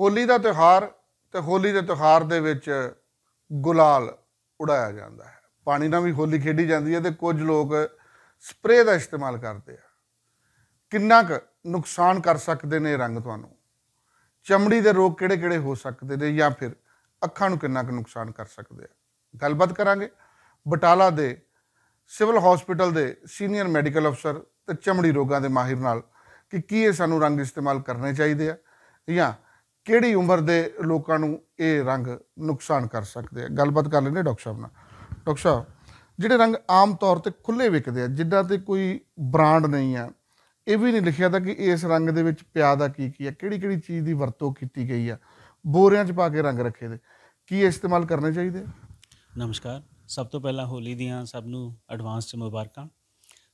ਹੋਲੀ ਦਾ ਤਿਉਹਾਰ ਤੇ ਹੋਲੀ ਦੇ ਤਿਉਹਾਰ ਦੇ ਵਿੱਚ ਗੁਲਾਲ ਉਡਾਇਆ ਜਾਂਦਾ ਹੈ ਪਾਣੀ ਨਾਲ ਵੀ ਹੋਲੀ ਖੇਡੀ ਜਾਂਦੀ ਹੈ ਤੇ ਕੁਝ ਲੋਕ ਸਪਰੇਅ ਦਾ ਇਸਤੇਮਾਲ ਕਰਦੇ ਆ ਕਿੰਨਾ ਕੁ ਨੁਕਸਾਨ ਕਰ ਸਕਦੇ ਨੇ ਰੰਗ ਤੁਹਾਨੂੰ ਚਮੜੀ ਦੇ ਰੋਗ ਕਿਹੜੇ-ਕਿਹੜੇ ਹੋ ਸਕਦੇ ਨੇ ਜਾਂ ਫਿਰ ਅੱਖਾਂ ਨੂੰ ਕਿੰਨਾ ਕੁ ਨੁਕਸਾਨ ਕਰ ਸਕਦੇ ਆ ਗੱਲਬਾਤ ਕਰਾਂਗੇ ਬਟਾਲਾ ਦੇ ਸਿਵਲ ਹਸਪੀਟਲ ਦੇ ਸੀਨੀਅਰ ਮੈਡੀਕਲ ਅਫਸਰ ਤੇ ਚਮੜੀ ਰੋਗਾਂ ਦੇ ਮਾਹਿਰ ਨਾਲ ਕਿ ਕੀ ਇਹ ਸਾਨੂੰ ਰੰਗ ਇਸਤੇਮਾਲ ਕਰਨੇ ਚਾਹੀਦੇ ਆ ਜਾਂ ਕਿਹੜੀ ਉਮਰ ਦੇ ਲੋਕਾਂ ਨੂੰ ਇਹ ਰੰਗ ਨੁਕਸਾਨ ਕਰ ਸਕਦੇ ਆ ਗੱਲਬਾਤ ਕਰ ਲੈਂਦੇ ਡਾਕਟਰ ਸਾਹਿਬ ਨਾਲ ਡਾਕਟਰ ਸਾਹਿਬ ਜਿਹੜੇ ਰੰਗ ਆਮ ਤੌਰ ਤੇ ਖੁੱਲੇ ਵਿਕਦੇ ਆ ਜਿੱਦਾਂ ਤੇ ਕੋਈ ਬ੍ਰਾਂਡ ਨਹੀਂ ਆ ਇਹ ਵੀ ਨਹੀਂ ਲਿਖਿਆ ਤਾਂ ਕਿ ਇਸ ਰੰਗ ਦੇ ਵਿੱਚ ਪਿਆ ਦਾ ਕੀ ਕੀ ਆ ਕਿਹੜੀ ਕਿਹੜੀ ਚੀਜ਼ ਦੀ ਵਰਤੋਂ ਕੀਤੀ ਗਈ ਆ ਬੋਰਿਆਂ 'ਚ ਪਾ ਕੇ ਰੰਗ ਰੱਖੇ ਦੇ ਕੀ ਇਸਤੇਮਾਲ ਕਰਨੇ ਚਾਹੀਦੇ ਨਮਸਕਾਰ ਸਭ ਤੋਂ ਪਹਿਲਾਂ ਹੋਲੀ ਦੀਆਂ ਸਭ ਨੂੰ ਐਡਵਾਂਸ 'ਚ ਮੁਬਾਰਕਾਂ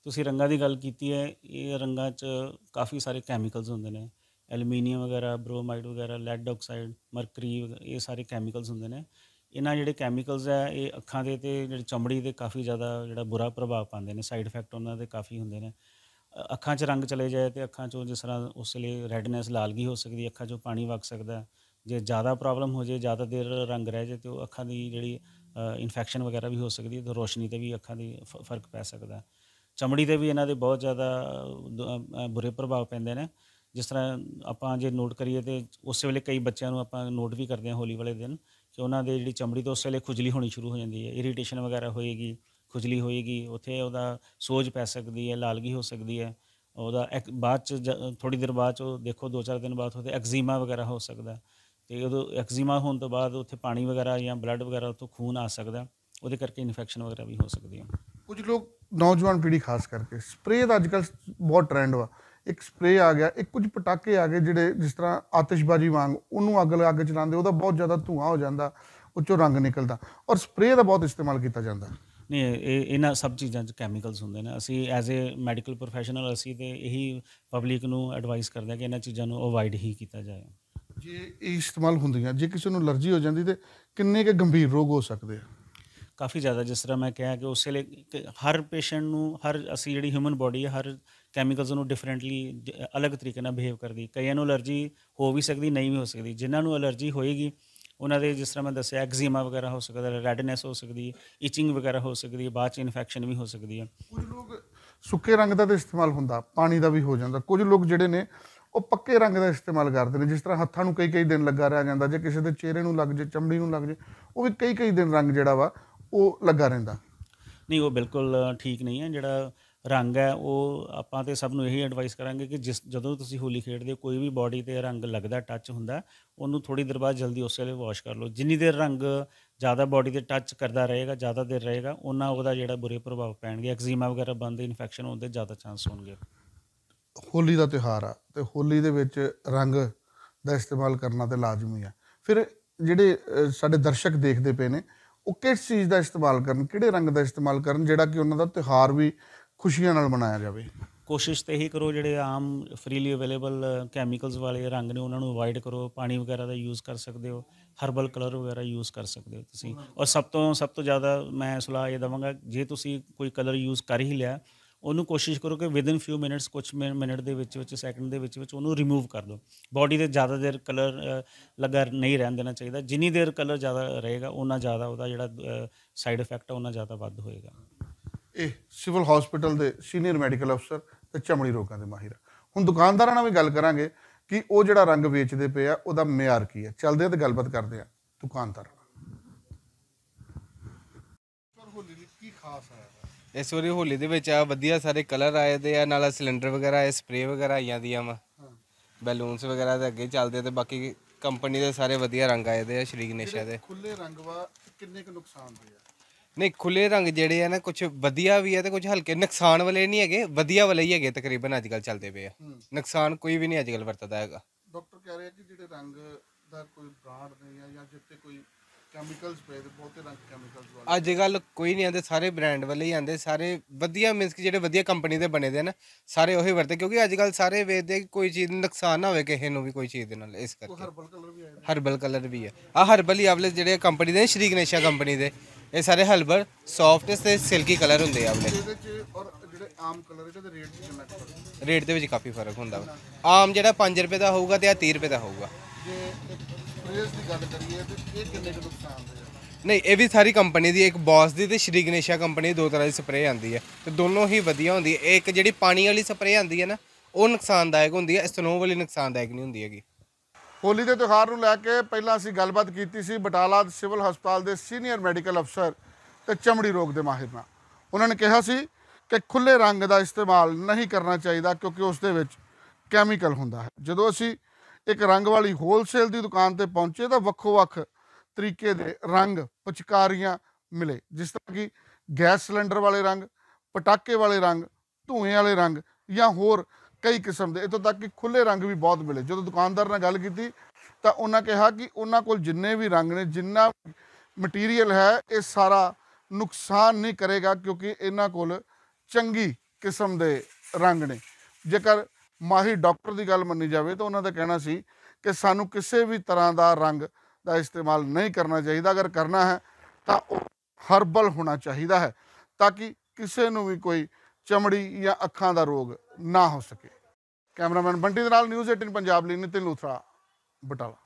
ਤੁਸੀਂ ਰੰਗਾਂ ਦੀ ਗੱਲ ਕੀਤੀ ਹੈ ਇਹ ਰੰਗਾਂ 'ਚ ਕਾਫੀ ਸਾਰੇ ਕੈਮੀਕਲਸ ਹੁੰਦੇ ਨੇ ਐਲੂਮੀਨੀਅਮ ਵਗੈਰਾ ਬ੍ਰੋਮਾਈਡ ਵਗੈਰਾ ਲੈਡ ਆਕਸਾਈਡ ਮਰਕਰੀ ਇਹ ਸਾਰੇ ਕੈਮੀਕਲਸ ਹੁੰਦੇ ਨੇ ਇਹਨਾਂ ਜਿਹੜੇ ਕੈਮੀਕਲਸ ਆ ਇਹ ਅੱਖਾਂ ਦੇ ਤੇ ਜਿਹੜੀ ਚਮੜੀ ਤੇ ਕਾਫੀ ਜ਼ਿਆਦਾ ਜਿਹੜਾ ਬੁਰਾ ਪ੍ਰਭਾਵ ਪਾਉਂਦੇ ਨੇ ਸਾਈਡ ਇਫੈਕਟ ਉਹਨਾਂ ਦੇ ਕਾਫੀ ਹੁੰਦੇ ਨੇ ਅੱਖਾਂ 'ਚ ਰੰਗ ਚਲੇ ਜਾਏ ਤੇ ਅੱਖਾਂ 'ਚੋਂ ਜਿਸ ਤਰ੍ਹਾਂ ਉਸ ਲਈ ਰੈਡਨੈਸ ਲਾਲਗੀ ਹੋ ਸਕਦੀ ਅੱਖਾਂ 'ਚੋਂ ਪਾਣੀ ਵਗ ਸਕਦਾ ਜੇ ਜ਼ਿਆਦਾ ਪ੍ਰੋਬਲਮ ਹੋ ਜੇ ਜ਼ਿਆਦਾ ਦੇਰ ਰੰਗ ਰਹਿ ਜੇ ਤੇ ਉਹ ਅੱਖਾਂ ਦੀ ਜਿਹੜੀ ਇਨਫੈਕਸ਼ਨ ਵਗੈਰਾ ਵੀ ਹੋ ਸਕਦੀ ਹੈ ਤੇ ਰੋਸ਼ਨੀ ਤੇ ਵੀ ਅੱਖਾਂ ਦੀ ਫਰਕ ਪੈ ਸਕਦਾ ਚਮੜੀ ਤੇ ਵੀ ਇਹਨਾਂ ਦੇ ਬਹੁਤ ਜ਼ਿਆਦਾ ਬੁਰੇ ਪ੍ਰਭਾਵ ਪੈਂਦੇ ਨੇ ਜਿਸ ਤਰ੍ਹਾਂ ਆਪਾਂ ਜੇ ਨੋਟ ਕਰੀਏ ਤੇ ਉਸੇ ਵੇਲੇ ਕਈ ਬੱਚਿਆਂ ਨੂੰ ਆਪਾਂ ਨੋਟ ਵੀ ਕਰਦੇ ਹਾਂ ਹੋਲੀ ਵਾਲੇ ਦਿਨ ਕਿ ਉਹਨਾਂ ਦੇ ਜਿਹੜੀ ਚਮੜੀ ਤੋਂ ਉਸੇ ਵੇਲੇ ਖੁਜਲੀ ਹੋਣੀ ਸ਼ੁਰੂ ਹੋ ਜਾਂਦੀ ਹੈ ਇਰੀਟੇਸ਼ਨ ਵਗੈਰਾ ਹੋਏਗੀ ਖੁਜਲੀ ਹੋਏਗੀ ਉੱਥੇ ਉਹਦਾ ਸੋਜ ਪੈ ਸਕਦੀ ਹੈ ਲਾਲਗੀ ਹੋ ਸਕਦੀ ਹੈ ਉਹਦਾ ਇੱਕ ਬਾਅਦ ਚ ਥੋੜੀ ਦੇਰ ਬਾਅਦ ਚ ਦੇਖੋ 2-4 ਦਿਨ ਬਾਅਦ ਉਹਦੇ ਐਕਜ਼ੀਮਾ ਵਗੈਰਾ ਹੋ ਸਕਦਾ ਤੇ ਉਦੋਂ ਐਕਜ਼ੀਮਾ ਹੋਣ ਤੋਂ ਬਾਅਦ ਉੱਥੇ ਪਾਣੀ ਵਗੈਰਾ ਜਾਂ ਬਲੱਡ ਵਗੈਰਾ ਉੱਥੋਂ ਖੂਨ ਆ ਸਕਦਾ ਉਹਦੇ ਕਰਕੇ ਇਨਫੈਕਸ਼ਨ ਵਗੈਰਾ ਵੀ ਹੋ ਸਕਦੀ ਹੈ ਕੁਝ ਲੋਕ ਨੌਜਵਾਨ ਪੀੜ੍ਹੀ ਖਾਸ ਕਰਕੇ ਸਪਰੇਅ ਦਾ ਅੱਜਕੱਲ ਬਹੁਤ ਟ੍ਰੈਂਡ ਵਾ ਇੱਕ ਸਪਰੇ ਆ ਗਿਆ ਇੱਕ ਕੁਝ ਪਟਾਕੇ ਆ ਗਏ ਜਿਹੜੇ ਜਿਸ ਤਰ੍ਹਾਂ ਆਤਿਸ਼ਬਾਜ਼ੀ ਵਾਂਗ ਉਹਨੂੰ ਅੱਗ ਲਗਾ ਕੇ ਚਲਾਉਂਦੇ ਉਹਦਾ ਬਹੁਤ ਜ਼ਿਆਦਾ ਧੂਆਂ ਹੋ ਜਾਂਦਾ ਉਹ ਚੋਂ ਰੰਗ ਨਿਕਲਦਾ ਔਰ ਸਪਰੇ ਦਾ ਬਹੁਤ ਇਸਤੇਮਾਲ ਕੀਤਾ ਜਾਂਦਾ ਨਹੀਂ ਇਹ ਇਹਨਾਂ ਸਭ ਚੀਜ਼ਾਂ 'ਚ ਕੈਮੀਕਲਸ ਹੁੰਦੇ ਨੇ ਅਸੀਂ ਐਜ਼ ਅ ਮੈਡੀਕਲ ਪ੍ਰੋਫੈਸ਼ਨਲ ਅਸੀਂ ਤੇ ਇਹੀ ਪਬਲਿਕ ਨੂੰ ਐਡਵਾਈਸ ਕਰਦੇ ਆ ਕਿ ਇਹਨਾਂ ਚੀਜ਼ਾਂ ਨੂੰ ਅਵੋਇਡ ਹੀ ਕੀਤਾ ਜਾਏ ਜੇ ਇਹ ਇਸਤੇਮਾਲ ਹੁੰਦੀਆਂ ਜੇ ਕਿਸੇ ਨੂੰ ਅਲਰਜੀ ਹੋ ਜਾਂਦੀ ਤੇ ਕਿੰਨੇ ਕੇ ਗੰਭੀਰ ਰੋਗ ਹੋ ਸਕਦੇ ਆ ਕਾਫੀ ਜ਼ਿਆਦਾ ਜਿਸ ਤਰ੍ਹਾਂ ਮੈਂ ਕਿਹਾ ਕਿ ਉਸੇ ਲਈ ਹਰ ਪੇਸ਼ੈਂਟ ਨੂੰ ਹਰ ਅਸੀਂ ਜਿਹੜੀ ਹਿਊਮਨ ਬਾਡੀ ਹੈ ਹਰ ਕੈਮੀਕਲਸ ਨੂੰ ਡਿਫਰੈਂਟਲੀ ਅਲੱਗ ਤਰੀਕੇ ਨਾਲ ਬਿਹੇਵ ਕਰਦੀ ਕਈਆਂ ਨੂੰ ਅਲਰਜੀ ਹੋ ਵੀ ਸਕਦੀ ਨਹੀਂ ਵੀ ਹੋ ਸਕਦੀ ਜਿਨ੍ਹਾਂ ਨੂੰ ਅਲਰਜੀ ਹੋਏਗੀ ਉਹਨਾਂ ਦੇ ਜਿਸ ਤਰ੍ਹਾਂ ਮੈਂ ਦੱਸਿਆ ਐਗਜ਼ੀਮਾ ਵਗੈਰਾ ਹੋ ਸਕਦਾ ਹੈ ਰੈਡਨੈਸ ਹੋ ਸਕਦੀ ਹੈ ਇਚਿੰਗ ਵਗੈਰਾ ਹੋ ਸਕਦੀ ਹੈ ਬਾਅਦ ਚ ਇਨਫੈਕਸ਼ਨ ਵੀ ਹੋ ਸਕਦੀ ਹੈ ਕੁਝ ਲੋਕ ਸੁੱਕੇ ਰੰਗ ਦਾ ਤਾਂ ਇਸਤੇਮਾਲ ਹੁੰਦਾ ਪਾਣੀ ਦਾ ਵੀ ਹੋ ਜਾਂਦਾ ਕੁਝ ਲੋਕ ਜਿਹੜੇ ਨੇ ਉਹ ਪੱਕੇ ਰੰਗ ਦਾ ਇਸਤੇਮਾਲ ਕਰਦੇ ਨੇ ਜਿਸ ਤਰ੍ਹਾਂ ਹੱਥਾਂ ਨੂੰ ਕਈ ਕਈ ਦਿਨ ਲੱਗਾ ਰਿਹਾ ਜਾਂਦਾ ਜੇ ਕਿਸੇ ਦੇ ਚਿਹਰੇ ਨੂੰ ਲੱਗ ਜੇ ਚਮੜੀ ਨੂੰ ਲੱਗ ਜੇ ਉਹ ਵੀ ਕਈ ਕਈ ਦਿਨ ਰੰਗ ਜਿਹੜਾ ਵਾ ਉਹ ਲੱਗਾ ਰਹਿੰਦਾ ਨਹੀਂ ਉਹ ਬਿਲਕੁਲ ਠੀਕ ਨਹੀਂ ਹੈ ਜਿਹੜਾ ਰੰਗ ਹੈ ਉਹ ਆਪਾਂ ਤੇ ਸਭ ਨੂੰ ਇਹੀ ਐਡਵਾਈਸ ਕਰਾਂਗੇ ਕਿ ਜਿਸ ਜਦੋਂ ਤੁਸੀਂ ਹੋਲੀ ਖੇਡਦੇ ਹੋ ਕੋਈ ਵੀ ਬਾਡੀ ਤੇ ਰੰਗ ਲੱਗਦਾ ਟੱਚ ਹੁੰਦਾ ਉਹਨੂੰ ਥੋੜੀ ਦੇਰ ਬਾਅਦ ਜਲਦੀ ਉਸੇ ਵੇਲੇ ਵਾਸ਼ ਕਰ ਲਓ ਜਿੰਨੀ ਦੇਰ ਰੰਗ ਜ਼ਿਆਦਾ ਬਾਡੀ ਤੇ ਟੱਚ ਕਰਦਾ ਰਹੇਗਾ ਜ਼ਿਆਦਾ ਦੇਰ ਰਹੇਗਾ ਉਹਨਾਂ ਉਹਦਾ ਜਿਹੜਾ ਬੁਰੇ ਪ੍ਰਭਾਵ ਪੈਣਗੇ ਐਕਜ਼ੀਮਾ ਵਗੈਰਾ ਬੰਦ ਇਨਫੈਕਸ਼ਨ ਹੋਣ ਦੇ ਜ਼ਿਆਦਾ ਚਾਂਸ ਹੋਣਗੇ ਹੋਲੀ ਦਾ ਤਿਹਾਰ ਆ ਤੇ ਹੋਲੀ ਦੇ ਵਿੱਚ ਰੰਗ ਦਾ ਇਸਤੇਮਾਲ ਕਰਨਾ ਤੇ ਲਾਜ਼ਮੀ ਆ ਫਿਰ ਜਿਹੜੇ ਸਾਡੇ ਦਰਸ਼ਕ ਦੇਖਦੇ ਪਏ ਨੇ ਉਹ ਕਿਸ ਚੀਜ਼ ਦਾ ਇਸਤੇਮਾਲ ਕਰਨ ਕਿਹੜੇ ਰੰਗ ਦਾ ਇਸਤੇਮਾਲ ਕਰਨ ਜਿਹੜਾ ਕਿ ਉਹਨਾਂ ਦਾ ਤਿਹਾਰ ਵੀ ਖੁਸ਼ੀਆਂ ਨਾਲ ਮਨਾਇਆ ਜਾਵੇ ਕੋਸ਼ਿਸ਼ ਤੇ ਹੀ ਕਰੋ ਜਿਹੜੇ ਆਮ ਫ੍ਰੀਲੀ ਅਵੇਲੇਬਲ ਕੈਮੀਕਲਸ ਵਾਲੇ ਰੰਗ ਨੇ ਉਹਨਾਂ ਨੂੰ ਅਵਾਇਡ ਕਰੋ ਪਾਣੀ ਵਗੈਰਾ ਦਾ ਯੂਜ਼ ਕਰ ਸਕਦੇ ਹੋ ਹਰਬਲ ਕਲਰ ਵਗੈਰਾ ਯੂਜ਼ ਕਰ ਸਕਦੇ ਹੋ ਤੁਸੀਂ ਔਰ ਸਭ ਤੋਂ ਸਭ ਤੋਂ ਜ਼ਿਆਦਾ ਮੈਂ ਸਲਾਹ ਇਹ ਦਵਾਂਗਾ ਜੇ ਤੁਸੀਂ ਕੋਈ ਕਲਰ ਯੂਜ਼ ਕਰ ਹੀ ਲਿਆ ਉਹਨੂੰ ਕੋਸ਼ਿਸ਼ ਕਰੋ ਕਿ ਵਿਦਨ ਫਿਊ ਮਿੰਟਸ ਕੁਝ ਮਿੰਟ ਦੇ ਵਿੱਚ ਵਿੱਚ ਸੈਕਿੰਡ ਦੇ ਵਿੱਚ ਵਿੱਚ ਉਹਨੂੰ ਰਿਮੂਵ ਕਰ ਦਿਓ ਬਾਡੀ ਤੇ ਜ਼ਿਆਦਾ ਦੇਰ ਕਲਰ ਲੱਗਾ ਨਹੀਂ ਰਹਿਣ ਦੇਣਾ ਚਾਹੀਦਾ ਜਿੰਨੀ ਦੇਰ ਕਲਰ ਜ਼ਿਆਦਾ ਰਹੇਗਾ ਉਹਨਾਂ ਜ਼ਿਆਦਾ ਉਹਦਾ ਜਿਹੜਾ ਸਾਈਡ ਇਫੈਕਟ ਹੈ ਉਹਨਾਂ ਜ਼ਿਆਦਾ ਵੱਧ ਹੋਏਗਾ ਇਹ ਸਿਵਲ ਹਸਪੀਟਲ ਦੇ ਸੀਨੀਅਰ ਮੈਡੀਕਲ ਅਫਸਰ ਤੇ ਚਮੜੀ ਰੋਗਾਂ ਦੇ ਮਾਹਿਰ ਹੁਣ ਦੁਕਾਨਦਾਰਾਂ ਨਾਲ ਵੀ ਗੱਲ ਕਰਾਂਗੇ ਕਿ ਉਹ ਜਿਹੜਾ ਰੰਗ ਵੇਚਦੇ ਪਏ ਆ ਉਹਦਾ ਮਿਆਰ ਕੀ ਹੈ ਚਲਦੇ ਆ ਤੇ ਗੱਲਬਾਤ ਕਰਦੇ ਆ ਦੁਕਾਨਦਾਰ ਸਰ ਹੋਲੀ ਕੀ ਖਾਸ ਹੈ ਇਸ ਵਾਰੀ ਹੋਲੀ ਦੇ ਵਿੱਚ ਆ ਵਧੀਆ ਸਾਰੇ ਕਲਰ ਆਏ ਦੇ ਆ ਨਾਲ ਸਿਲੰਡਰ ਵਗੈਰਾ ਇਹ ਸਪਰੇ ਵਗੈਰਾ ਆਈਆਂ ਦੀਆਂ ਵਾ ਬੈਲੂਨਸ ਵਗੈਰਾ ਦੇ ਅੱਗੇ ਚੱਲਦੇ ਤੇ ਬਾਕੀ ਕੰਪਨੀ ਦੇ ਸਾਰੇ ਵਧੀਆ ਰੰਗ ਆਏ ਦੇ ਆ ਸ਼੍ਰੀ ਗਣੇਸ਼ਾ ਦੇ ਖੁੱਲੇ ਰੰਗ ਵਾ ਕਿੰਨੇ ਕੁ ਨੁਕਸਾਨ ਦੇ ਆ ਨਹੀਂ ਖੁੱਲੇ ਰੰਗ ਜਿਹੜੇ ਆ ਨਾ ਕੁਝ ਵਧੀਆ ਵੀ ਆ ਤੇ ਕੁਝ ਹਲਕੇ ਨੁਕਸਾਨ ਵਾਲੇ ਨਹੀਂ ਹੈਗੇ ਵਧੀਆ ਵਾਲੇ ਹੀ ਹੈਗੇ ਤਕਰੀਬਨ ਅੱਜ ਕੱਲ ਚੱਲਦੇ ਪਏ ਆ ਨੁਕਸਾਨ ਕੋਈ ਵੀ ਨਹੀਂ ਅੱਜ ਕੱਲ ਵਰਤਦਾ ਹੈਗਾ ਡਾਕਟਰ ਕਹਿ ਰਿਹਾ ਕਿ ਜਿਹੜੇ ਰੰਗ ਦਾ ਕੋਈ ਬ੍ਰਾਂਡ ਨਹੀਂ ਆ ਜਾਂ ਜਿੱਤੇ ਕੋਈ ਕੈਮੀਕਲ ਸਪਰੇ ਦੇ ਬਹੁਤੇ ਰੰਗ ਕੈਮੀਕਲਸ ਵਾਲੇ ਅੱਜ ਕੱਲ ਕੋਈ ਨਹੀਂ ਆਂਦੇ ਸਾਰੇ ਬ੍ਰਾਂਡ ਵਾਲੇ ਹੀ ਆਂਦੇ ਸਾਰੇ ਵਧੀਆ ਮੀਨਸ ਕਿ ਜਿਹੜੇ ਵਧੀਆ ਕੰਪਨੀ ਦੇ ਬਣੇ ਦੇ ਨਾ ਸਾਰੇ ਉਹੀ ਵਰਤੇ ਕਿਉਂਕਿ ਅੱਜ ਕੱਲ ਸਾਰੇ ਵੇਚਦੇ ਕਿ ਕੋਈ ਚੀਜ਼ ਨੂੰ ਨੁਕਸਾਨ ਨਾ ਹੋਵੇ ਕਿਸੇ ਨੂੰ ਵੀ ਕੋਈ ਚੀਜ਼ ਦੇ ਨਾਲ ਇਸ ਕਰਕੇ ਹਰਬਲ ਕਲਰ ਵੀ ਆਏ ਹਰਬਲ ਕਲਰ ਵੀ ਹੈ ਆ ਹਰਬਲ ਹੀ ਆਵਲੇ ਜਿਹੜੇ ਕੰਪਨੀ ਦੇ ਸ਼੍ਰੀ ਗਣੇਸ਼ਾ ਕੰਪਨੀ ਦੇ ਇਹ ਸਾਰੇ ਹਲਬਰ ਸੌਫਟ ਤੇ ਸਿਲਕੀ ਕਲਰ ਹੁੰਦੇ ਆ ਆਵਲੇ ਇਹਦੇ ਚ ਔਰ ਜਿਹੜੇ ਆਮ ਕਲਰ ਇਹਦੇ ਦੇ ਰੇਟ ਚ ਕਿੰਨਾ ਫਰਕ ਰੇਟ ਦੇ ਵਿੱਚ ਕਾਫੀ ਫਰਕ ਹੁੰਦਾ ਆਮ ਜਿਹੜਾ 5 ਰੁਪਏ ਦਾ ਹੋਊਗਾ ਤੇ ਆ 30 ਰੁਪਏ ਦਾ ਹੋਊਗਾ ਜੇ ਦੀ ਗੱਲ ਕਰੀਏ ਤੇ ਇਹ ਕਿੰਨੇ ਨੁਕਸਾਨ ਜਾਂਦਾ ਨਹੀਂ ਇਹ ਵੀ ਸਾਰੀ ਕੰਪਨੀ ਦੀ ਇੱਕ ਬੌਸ ਦੀ ਤੇ ਸ਼੍ਰੀ ਗਣੇਸ਼ਾ ਕੰਪਨੀ ਦੋ ਤਰ੍ਹਾਂ ਦੀ ਸਪਰੇਅ ਆਂਦੀ ਹੈ ਤੇ ਦੋਨੋਂ ਹੀ ਵਧੀਆ ਹੁੰਦੀ ਹੈ ਇੱਕ ਜਿਹੜੀ ਪਾਣੀ ਵਾਲੀ ਸਪਰੇਅ ਆਂਦੀ ਹੈ ਨਾ ਉਹ ਨੁਕਸਾਨਦਾਇਕ ਹੁੰਦੀ ਹੈ ਸਨੋ ਵਾਲੀ ਨੁਕਸਾਨਦਾਇਕ ਨਹੀਂ ਹੁੰਦੀ ਹੈਗੀ ਹੋਲੀ ਦੇ ਤਿਉਹਾਰ ਨੂੰ ਲੈ ਕੇ ਪਹਿਲਾਂ ਅਸੀਂ ਗੱਲਬਾਤ ਕੀਤੀ ਸੀ ਬਟਾਲਾ ਸਿਵਲ ਹਸਪਤਾਲ ਦੇ ਸੀਨੀਅਰ ਮੈਡੀਕਲ ਅਫਸਰ ਤੇ ਚਮੜੀ ਰੋਗ ਦੇ ਮਾਹਿਰ ਨਾਲ ਉਹਨਾਂ ਨੇ ਕਿਹਾ ਸੀ ਕਿ ਖੁੱਲੇ ਰੰਗ ਦਾ ਇਸਤੇਮਾਲ ਨਹੀਂ ਕਰਨਾ ਚਾਹੀਦਾ ਕਿਉਂਕਿ ਉਸ ਦੇ ਵਿੱਚ ਕੈਮੀਕਲ ਹੁੰਦਾ ਹੈ ਜਦੋਂ ਅਸੀਂ ਇੱਕ ਰੰਗ ਵਾਲੀ ਹੋਲਸੇਲ ਦੀ ਦੁਕਾਨ ਤੇ ਪਹੁੰਚੇ ਤਾਂ ਵੱਖੋ-ਵੱਖ ਤਰੀਕੇ ਦੇ ਰੰਗ ਪਚਕਾਰੀਆਂ ਮਿਲੇ ਜਿਸ ਤਰ੍ਹਾਂ ਕਿ ਗੈਸ ਸਿਲੰਡਰ ਵਾਲੇ ਰੰਗ ਪਟਾਕੇ ਵਾਲੇ ਰੰਗ ਧੂਏ ਵਾਲੇ ਰੰਗ ਜਾਂ ਹੋਰ ਕਈ ਕਿਸਮ ਦੇ ਇਤੋਂ ਤੱਕ ਕਿ ਖੁੱਲੇ ਰੰਗ ਵੀ ਬਹੁਤ ਮਿਲੇ ਜਦੋਂ ਦੁਕਾਨਦਾਰ ਨਾਲ ਗੱਲ ਕੀਤੀ ਤਾਂ ਉਹਨਾਂ ਕਿਹਾ ਕਿ ਉਹਨਾਂ ਕੋਲ ਜਿੰਨੇ ਵੀ ਰੰਗ ਨੇ ਜਿੰਨਾ ਮਟੀਰੀਅਲ ਹੈ ਇਹ ਸਾਰਾ ਨੁਕਸਾਨ ਨਹੀਂ ਕਰੇਗਾ ਕਿਉਂਕਿ ਇਹਨਾਂ ਕੋਲ ਚੰਗੀ ਕਿਸਮ ਦੇ ਰੰਗ ਨੇ ਜੇਕਰ ਮਾਹੀ ਡਾਕਟਰ ਦੀ ਗੱਲ ਮੰਨੀ ਜਾਵੇ ਤਾਂ ਉਹਨਾਂ ਦਾ ਕਹਿਣਾ ਸੀ ਕਿ ਸਾਨੂੰ ਕਿਸੇ ਵੀ ਤਰ੍ਹਾਂ ਦਾ ਰੰਗ ਦਾ ਇਸਤੇਮਾਲ ਨਹੀਂ ਕਰਨਾ ਚਾਹੀਦਾ ਅਗਰ ਕਰਨਾ ਹੈ ਤਾਂ ਉਹ ਹਰਬਲ ਹੋਣਾ ਚਾਹੀਦਾ ਹੈ ਤਾਂ ਕਿ ਕਿਸੇ ਨੂੰ ਵੀ ਕੋਈ ਚਮੜੀ ਜਾਂ ਅੱਖਾਂ ਦਾ ਰੋਗ ਨਾ ਹੋ ਸਕੇ ਕੈਮਰਾਮੈਨ ਬੰਟੀ ਦੇ ਨਾਲ ਨਿਊਜ਼ 18 ਪੰਜਾਬ ਲਈ ਨਿਤਿਨ ਲੂਥਰਾ ਬਟਾਲਾ